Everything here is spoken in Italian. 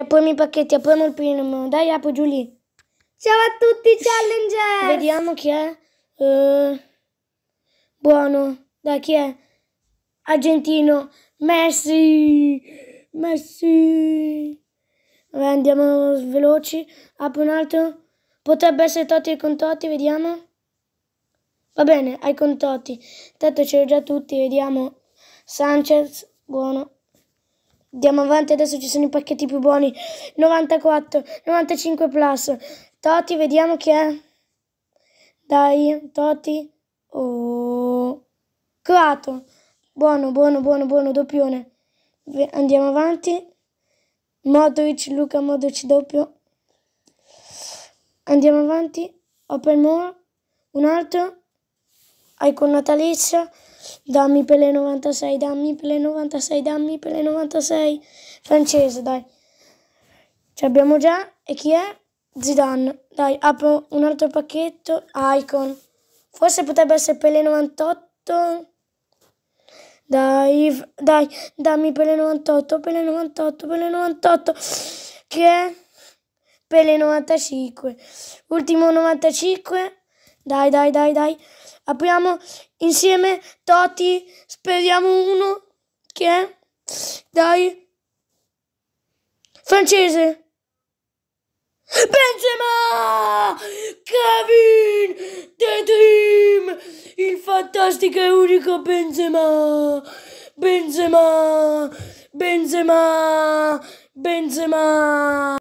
Apriamo i pacchetti, apriamo il primo. Dai, apri Giulia. Ciao a tutti, challenger! Vediamo chi è. Uh, buono. Dai, chi è? Argentino. Messi! Messi! Vabbè, andiamo veloci. Apro un altro. Potrebbe essere Totti e Contotti, vediamo. Va bene, ai contotti. Tanto c'è già tutti, vediamo. Sanchez, buono. Andiamo avanti, adesso ci sono i pacchetti più buoni. 94, 95 plus. Toti, vediamo chi è. Dai, Toti. Oh. Croato. Buono, buono, buono, buono, doppione. Andiamo avanti. Modric, Luca Modric doppio. Andiamo avanti. Open more. Un altro. Icon natalizia, dammi per le 96, dammi per le 96, dammi per le 96, francese dai. Ci abbiamo già, e chi è? Zidane, dai, apro un altro pacchetto, Icon, forse potrebbe essere per le 98, dai, dai, dammi per le 98, per le 98, per le 98, che è? Per le 95, ultimo 95, dai, dai, dai, dai. Apriamo insieme Totti, speriamo uno che è, dai, francese. Benzema! Kevin! The Dream! Il fantastico e unico Benzema! Benzema! Benzema! Benzema!